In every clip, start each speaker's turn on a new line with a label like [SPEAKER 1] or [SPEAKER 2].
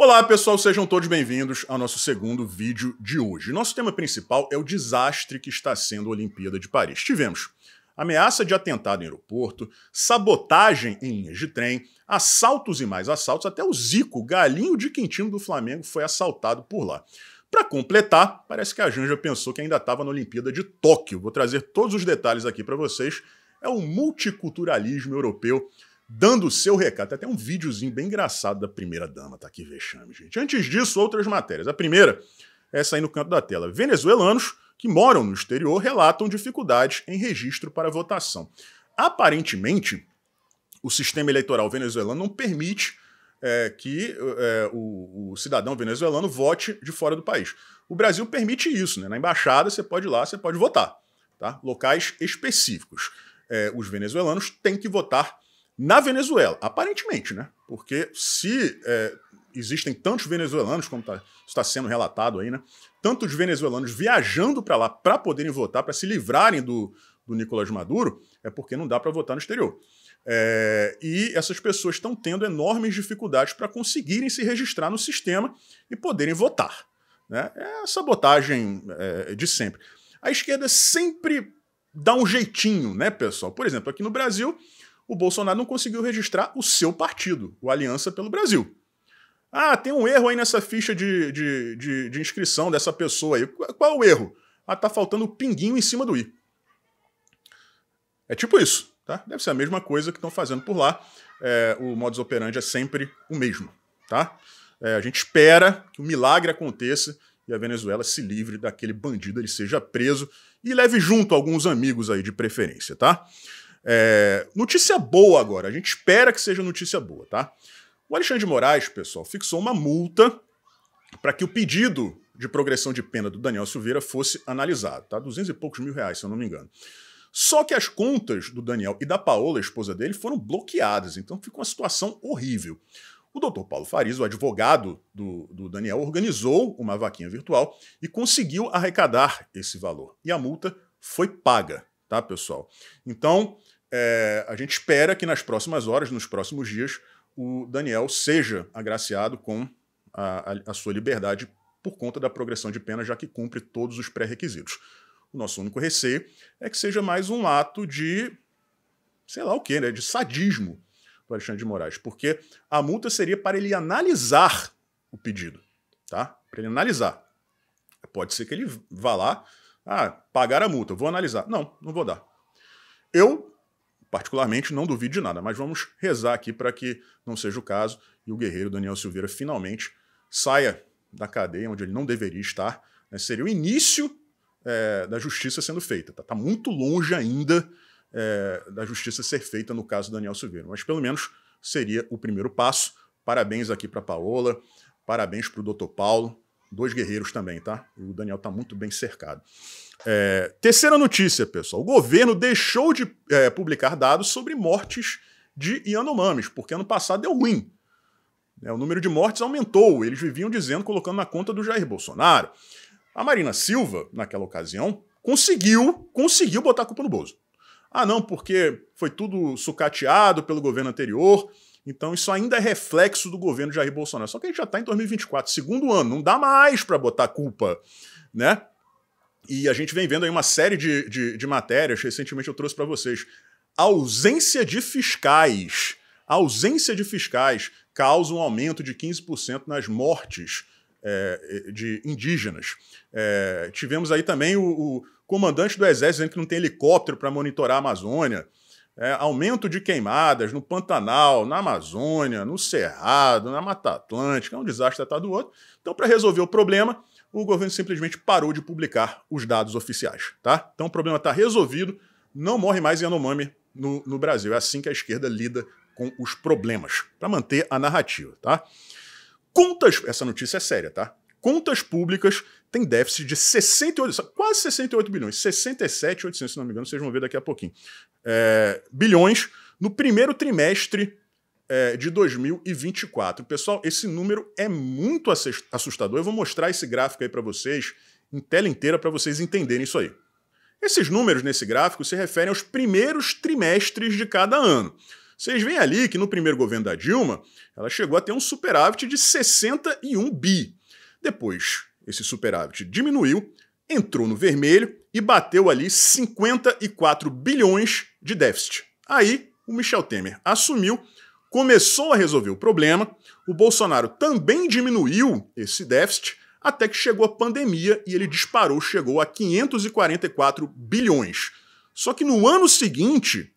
[SPEAKER 1] Olá pessoal, sejam todos bem-vindos ao nosso segundo vídeo de hoje. Nosso tema principal é o desastre que está sendo a Olimpíada de Paris. Tivemos ameaça de atentado em aeroporto, sabotagem em linhas de trem, assaltos e mais assaltos, até o Zico, galinho de quintino do Flamengo, foi assaltado por lá. Para completar, parece que a Janja pensou que ainda estava na Olimpíada de Tóquio. Vou trazer todos os detalhes aqui para vocês. É o multiculturalismo europeu dando o seu recado. Tem até um videozinho bem engraçado da primeira dama, tá aqui vexame, gente. Antes disso, outras matérias. A primeira, é essa aí no canto da tela. Venezuelanos que moram no exterior relatam dificuldades em registro para votação. Aparentemente, o sistema eleitoral venezuelano não permite é, que é, o, o, cidadão venezuelano vote de fora do país. O Brasil permite isso, né? Na embaixada você pode ir lá, você pode votar, tá? Locais específicos. É, os venezuelanos têm que votar na Venezuela, aparentemente, né? Porque se é, existem tantos venezuelanos, como tá, está sendo relatado aí, né? Tantos venezuelanos viajando para lá para poderem votar, para se livrarem do, do Nicolás Maduro, é porque não dá para votar no exterior. É, e essas pessoas estão tendo enormes dificuldades para conseguirem se registrar no sistema e poderem votar. Né? É a sabotagem é, de sempre. A esquerda sempre dá um jeitinho, né, pessoal? Por exemplo, aqui no Brasil, o Bolsonaro não conseguiu registrar o seu partido, o Aliança pelo Brasil. Ah, tem um erro aí nessa ficha de, de, de, de inscrição dessa pessoa aí. Qual é o erro? Ah, tá faltando o pinguinho em cima do i. É tipo isso, tá? Deve ser a mesma coisa que estão fazendo por lá. É, o modus operandi é sempre o mesmo, tá? É, a gente espera que o milagre aconteça e a Venezuela se livre daquele bandido, ele seja preso e leve junto alguns amigos aí de preferência, tá? É, notícia boa agora, a gente espera que seja notícia boa, tá? O Alexandre de Moraes, pessoal, fixou uma multa para que o pedido de progressão de pena do Daniel Silveira fosse analisado, tá? Duzentos e poucos mil reais, se eu não me engano. Só que as contas do Daniel e da Paola, a esposa dele, foram bloqueadas, então fica uma situação horrível. O doutor Paulo Faris, o advogado do, do, Daniel, organizou uma vaquinha virtual e conseguiu arrecadar esse valor. E a multa foi paga, tá, pessoal? Então, é, a gente espera que nas próximas horas, nos próximos dias, o Daniel seja agraciado com a, a, a sua liberdade por conta da progressão de pena, já que cumpre todos os pré-requisitos. O nosso único receio é que seja mais um ato de, sei lá o quê, né, de sadismo do Alexandre de Moraes, porque a multa seria para ele analisar o pedido, tá? Para ele analisar. Pode ser que ele vá lá, ah, pagar a multa, vou analisar. Não, não vou dar. Eu particularmente não duvido de nada, mas vamos rezar aqui para que não seja o caso e o guerreiro Daniel Silveira finalmente saia da cadeia onde ele não deveria estar. Né? Seria o início é, da justiça sendo feita. Está tá muito longe ainda é, da justiça ser feita no caso Daniel Silveira, mas pelo menos seria o primeiro passo. Parabéns aqui para Paola, parabéns para o doutor Paulo, Dois guerreiros também, tá? O Daniel tá muito bem cercado. É, terceira notícia, pessoal. O governo deixou de é, publicar dados sobre mortes de Yanomamis, porque ano passado deu ruim. É, o número de mortes aumentou. Eles viviam dizendo, colocando na conta do Jair Bolsonaro. A Marina Silva, naquela ocasião, conseguiu, conseguiu botar a culpa no Bozo. Ah, não, porque foi tudo sucateado pelo governo anterior. Então isso ainda é reflexo do governo Jair Bolsonaro. Só que a gente já está em 2024, segundo ano, não dá mais para botar culpa, né? E a gente vem vendo aí uma série de, de, de matérias, recentemente eu trouxe para vocês. ausência de fiscais. ausência de fiscais causa um aumento de 15% nas mortes é, é, de indígenas. É, tivemos aí também o, o comandante do exército dizendo que não tem helicóptero para monitorar a Amazônia é, aumento de queimadas no Pantanal, na Amazônia, no Cerrado, na Mata Atlântica, é um desastre atrás do outro. Então, para resolver o problema, o governo simplesmente parou de publicar os dados oficiais. Tá? Então, o problema está resolvido, não morre mais Yanomami no, no Brasil. É assim que a esquerda lida com os problemas, para manter a narrativa. Tá? Contas, essa notícia é séria, tá? Contas públicas tem déficit de 68, quase 68 bilhões, 67, 800, se não me engano, vocês vão ver daqui a pouquinho, é, bilhões no primeiro trimestre é, de 2024. Pessoal, esse número é muito assustador. Eu vou mostrar esse gráfico aí para vocês, em tela inteira, para vocês entenderem isso aí. Esses números nesse gráfico se referem aos primeiros trimestres de cada ano. Vocês veem ali que no primeiro governo da Dilma, ela chegou a ter um superávit de 61 bi. Depois esse superávit diminuiu, entrou no vermelho e bateu ali 54 bilhões de déficit. Aí o Michel Temer assumiu, começou a resolver o problema, o Bolsonaro também diminuiu esse déficit, até que chegou a pandemia e ele disparou, chegou a 544 bilhões. Só que no ano seguinte,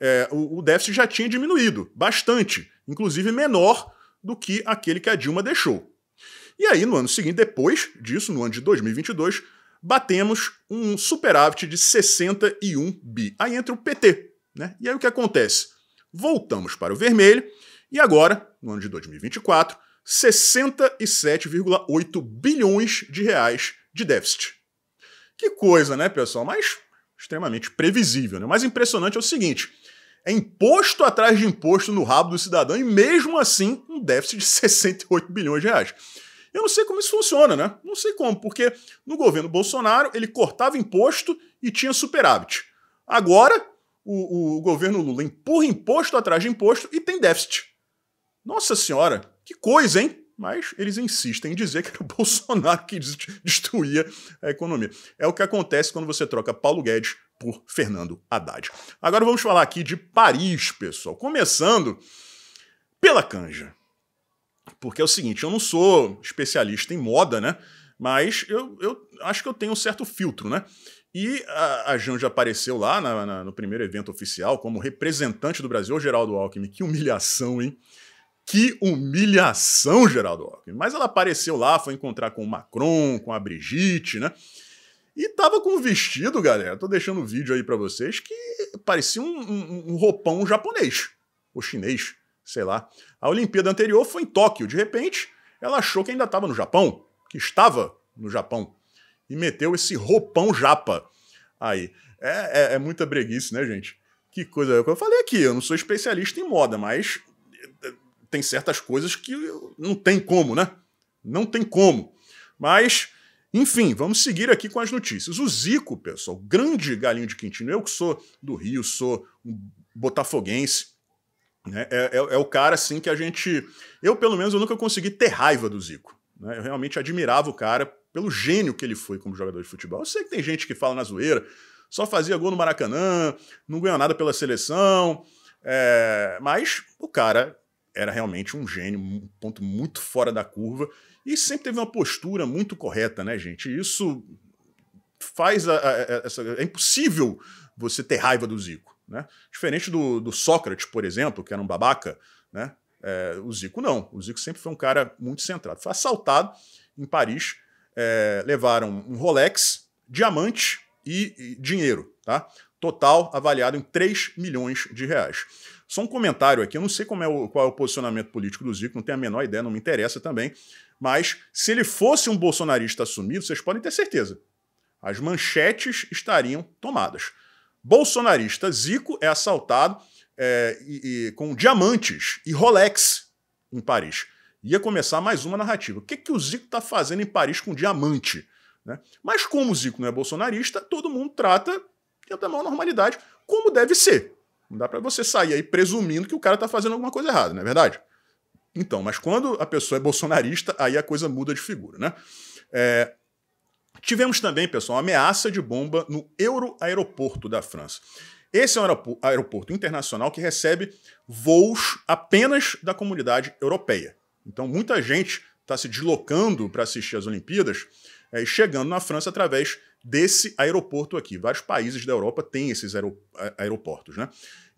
[SPEAKER 1] é, o, o déficit já tinha diminuído bastante, inclusive menor do que aquele que a Dilma deixou. E aí, no ano seguinte, depois disso, no ano de 2022, batemos um superávit de 61 bi. Aí entra o PT, né? E aí o que acontece? Voltamos para o vermelho e agora, no ano de 2024, 67,8 bilhões de reais de déficit. Que coisa, né, pessoal? Mas extremamente previsível. Né? O mais impressionante é o seguinte: é imposto atrás de imposto no rabo do cidadão e mesmo assim um déficit de 68 bilhões de reais. Eu não sei como isso funciona, né? Não sei como, porque no governo Bolsonaro ele cortava imposto e tinha superávit. Agora, o, o governo Lula empurra imposto atrás de imposto e tem déficit. Nossa senhora, que coisa, hein? Mas eles insistem em dizer que era o Bolsonaro que destruía a economia. É o que acontece quando você troca Paulo Guedes por Fernando Haddad. Agora vamos falar aqui de Paris, pessoal. Começando pela canja. Porque é o seguinte, eu não sou especialista em moda, né? Mas eu, eu acho que eu tenho um certo filtro, né? E a, a Janja apareceu lá na, na, no primeiro evento oficial como representante do Brasil, Geraldo Alckmin. Que humilhação, hein? Que humilhação, Geraldo Alckmin. Mas ela apareceu lá, foi encontrar com o Macron, com a Brigitte, né? E tava com um vestido, galera, tô deixando o um vídeo aí para vocês, que parecia um, um, um roupão japonês, ou chinês sei lá. A Olimpíada anterior foi em Tóquio. De repente, ela achou que ainda estava no Japão, que estava no Japão, e meteu esse roupão japa aí. É, é, é muita breguice, né, gente? Que coisa. É eu falei aqui, eu não sou especialista em moda, mas eh, eh, tem certas coisas que não tem como, né? Não tem como. Mas, enfim, vamos seguir aqui com as notícias. O Zico, pessoal, grande galinho de Quintino, eu que sou do Rio, sou um botafoguense, né? É, é, é, o cara, assim, que a gente. Eu, pelo menos, eu nunca consegui ter raiva do Zico. Né? Eu realmente admirava o cara pelo gênio que ele foi como jogador de futebol. Eu sei que tem gente que fala na zoeira, só fazia gol no Maracanã, não ganhou nada pela seleção. É... mas o cara era realmente um gênio, um ponto muito fora da curva e sempre teve uma postura muito correta, né, gente? Isso faz a, a, a, é impossível você ter raiva do Zico. Né? Diferente do, do, Sócrates, por exemplo, que era um babaca, né? É, o Zico não. O Zico sempre foi um cara muito centrado. Foi assaltado em Paris, é, levaram um Rolex, diamante e, e, dinheiro, tá? Total avaliado em 3 milhões de reais. Só um comentário aqui, eu não sei é o, qual é o posicionamento político do Zico, não tenho a menor ideia, não me interessa também, mas se ele fosse um bolsonarista assumido, vocês podem ter certeza, as manchetes estariam tomadas. Bolsonarista Zico é assaltado é, e, e, com diamantes e Rolex em Paris. Ia começar mais uma narrativa. O que, que o Zico está fazendo em Paris com diamante? Né? Mas como o Zico não é bolsonarista, todo mundo trata dentro da maior normalidade, como deve ser. Não dá para você sair aí presumindo que o cara está fazendo alguma coisa errada, não é verdade? Então, mas quando a pessoa é bolsonarista, aí a coisa muda de figura, né? É, Tivemos também, pessoal, ameaça de bomba no Euro Aeroporto da França. Esse é um aeroporto internacional que recebe voos apenas da comunidade europeia. Então, muita gente está se deslocando para assistir às Olimpíadas é, e chegando na França através desse aeroporto aqui. Vários países da Europa têm esses aerop aeroportos. Né?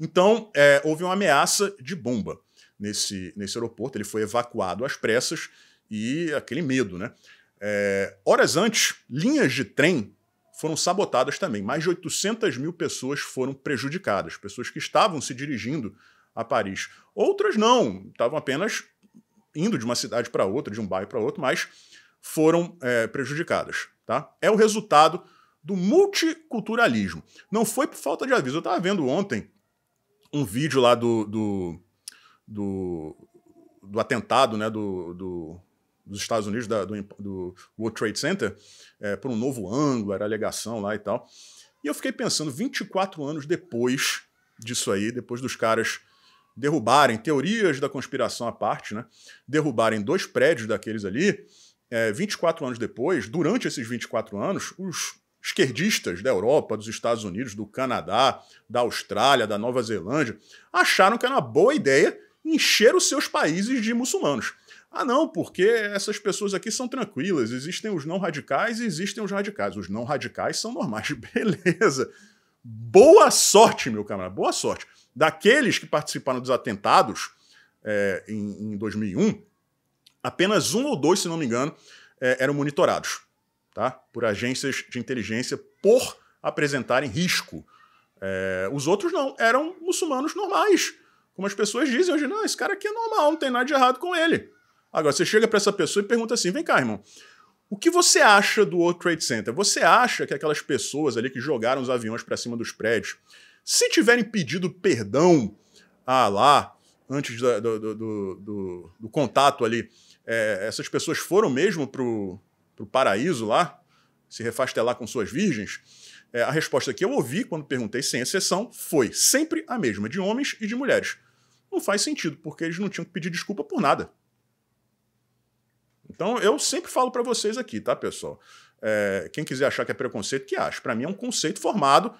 [SPEAKER 1] Então, é, houve uma ameaça de bomba nesse, nesse aeroporto. Ele foi evacuado às pressas e aquele medo, né? É, horas antes, linhas de trem foram sabotadas também. Mais de 800 mil pessoas foram prejudicadas, pessoas que estavam se dirigindo a Paris. Outras não, estavam apenas indo de uma cidade para outra, de um bairro para outro, mas foram é, prejudicadas. Tá? É o resultado do multiculturalismo. Não foi por falta de aviso. Eu estava vendo ontem um vídeo lá do, do, do, do atentado né, do, do dos Estados Unidos, da, do, do World Trade Center, é, por um novo ângulo, era alegação lá e tal. E eu fiquei pensando, 24 anos depois disso aí, depois dos caras derrubarem, teorias da conspiração à parte, né, derrubarem dois prédios daqueles ali, é, 24 anos depois, durante esses 24 anos, os esquerdistas da Europa, dos Estados Unidos, do Canadá, da Austrália, da Nova Zelândia, acharam que era uma boa ideia encher os seus países de muçulmanos. Ah, não, porque essas pessoas aqui são tranquilas, existem os não radicais e existem os radicais. Os não radicais são normais. Beleza. Boa sorte, meu camarada, boa sorte. Daqueles que participaram dos atentados é, em, em 2001, apenas um ou dois, se não me engano, é, eram monitorados tá? por agências de inteligência por apresentarem risco. É, os outros não, eram muçulmanos normais. Como as pessoas dizem hoje, não, esse cara aqui é normal, não tem nada de errado com ele. Agora, você chega para essa pessoa e pergunta assim: vem cá, irmão. O que você acha do World Trade Center? Você acha que aquelas pessoas ali que jogaram os aviões para cima dos prédios, se tiverem pedido perdão a ah, lá, antes do, do, do, do contato ali, é, essas pessoas foram mesmo para o paraíso lá, se refastelar com suas virgens? É, a resposta que eu ouvi quando perguntei, sem exceção, foi sempre a mesma, de homens e de mulheres. Não faz sentido, porque eles não tinham que pedir desculpa por nada. Então, eu sempre falo para vocês aqui, tá, pessoal? É, quem quiser achar que é preconceito, que acha. Para mim é um conceito formado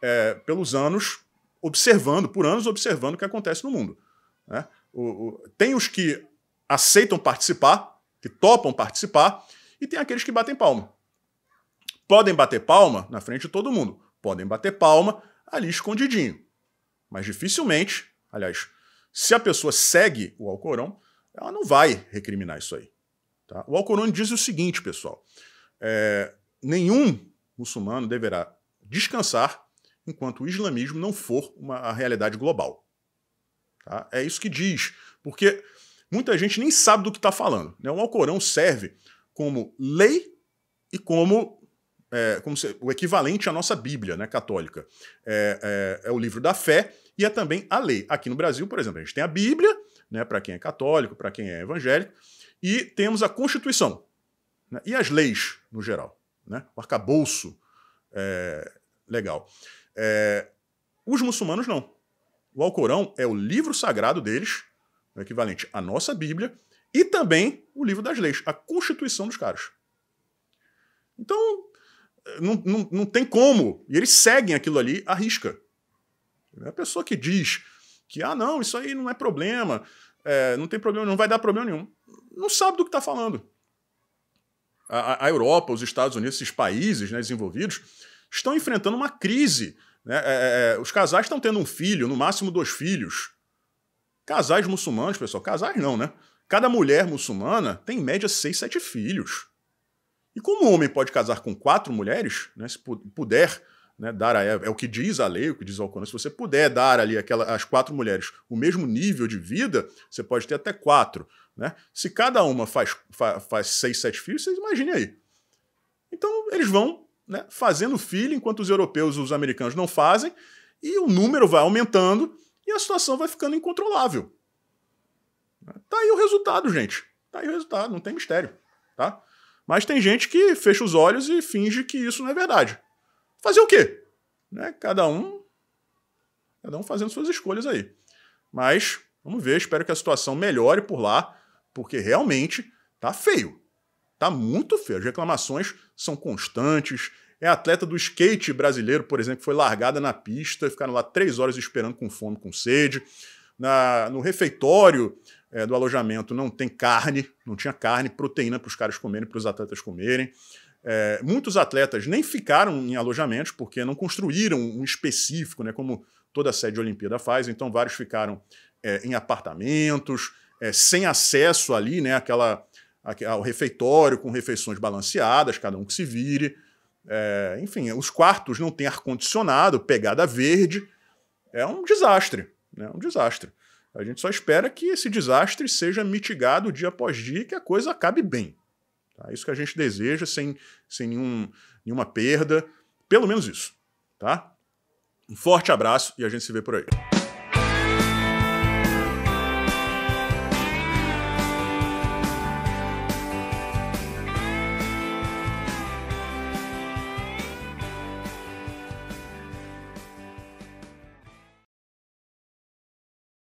[SPEAKER 1] é, pelos anos observando, por anos observando o que acontece no mundo. Né? O, o, tem os que aceitam participar, que topam participar, e tem aqueles que batem palma. Podem bater palma na frente de todo mundo, podem bater palma ali escondidinho. Mas dificilmente, aliás, se a pessoa segue o Alcorão, ela não vai recriminar isso aí. Tá? O Alcorão diz o seguinte, pessoal: é, nenhum muçulmano deverá descansar enquanto o islamismo não for uma realidade global. Tá? É isso que diz, porque muita gente nem sabe do que está falando. Né? O Alcorão serve como lei e como, é, como se, o equivalente à nossa Bíblia né, católica. É, é, é, o livro da fé e é também a lei. Aqui no Brasil, por exemplo, a gente tem a Bíblia, né, para quem é católico, para quem é evangélico, e temos a Constituição né? e as leis, no geral, né? o arcabouço é, legal. É, os muçulmanos não. O Alcorão é o livro sagrado deles, o equivalente à nossa Bíblia, e também o livro das leis, a Constituição dos caras. Então, não, não, não tem como. E eles seguem aquilo ali à risca. A pessoa que diz que, ah, não, isso aí não é problema, é, não tem problema, não vai dar problema nenhum não sabe do que está falando. A, a, Europa, os Estados Unidos, esses países né, desenvolvidos, estão enfrentando uma crise. Né? É, é, é, os casais estão tendo um filho, no máximo dois filhos. Casais muçulmanos, pessoal, casais não, né? Cada mulher muçulmana tem em média seis, sete filhos. E como um homem pode casar com quatro mulheres, né, se puder né, dar a, é, é o que diz a lei, o que diz o Alcorão, se você puder dar ali aquela, as quatro mulheres o mesmo nível de vida, você pode ter até quatro. Né? Se cada uma faz, fa, faz seis, sete filhos, vocês imaginem aí. Então, eles vão né, fazendo filho, enquanto os europeus e os americanos não fazem, e o número vai aumentando e a situação vai ficando incontrolável. Tá aí o resultado, gente. Tá aí o resultado, não tem mistério. Tá? Mas tem gente que fecha os olhos e finge que isso não é verdade. Fazer o quê? Né? Cada um cada um fazendo suas escolhas aí. Mas vamos ver, espero que a situação melhore por lá porque realmente tá feio. Tá muito feio. As reclamações são constantes. É atleta do skate brasileiro, por exemplo, que foi largada na pista, ficaram lá três horas esperando com fome, com sede. Na, no refeitório é, do alojamento não tem carne, não tinha carne, proteína para os caras comerem, para os atletas comerem. É, muitos atletas nem ficaram em alojamentos porque não construíram um específico, né, como toda a sede Olimpíada faz, então vários ficaram é, em apartamentos, é, sem acesso ali, né, aquela, ao refeitório com refeições balanceadas, cada um que se vire. É, enfim, os quartos não têm ar-condicionado, pegada verde. É um desastre, né, um desastre. A gente só espera que esse desastre seja mitigado dia após dia e que a coisa acabe bem. Tá? Isso que a gente deseja, sem, sem nenhum, nenhuma perda. Pelo menos isso. Tá? Um forte abraço e a gente se vê por aí.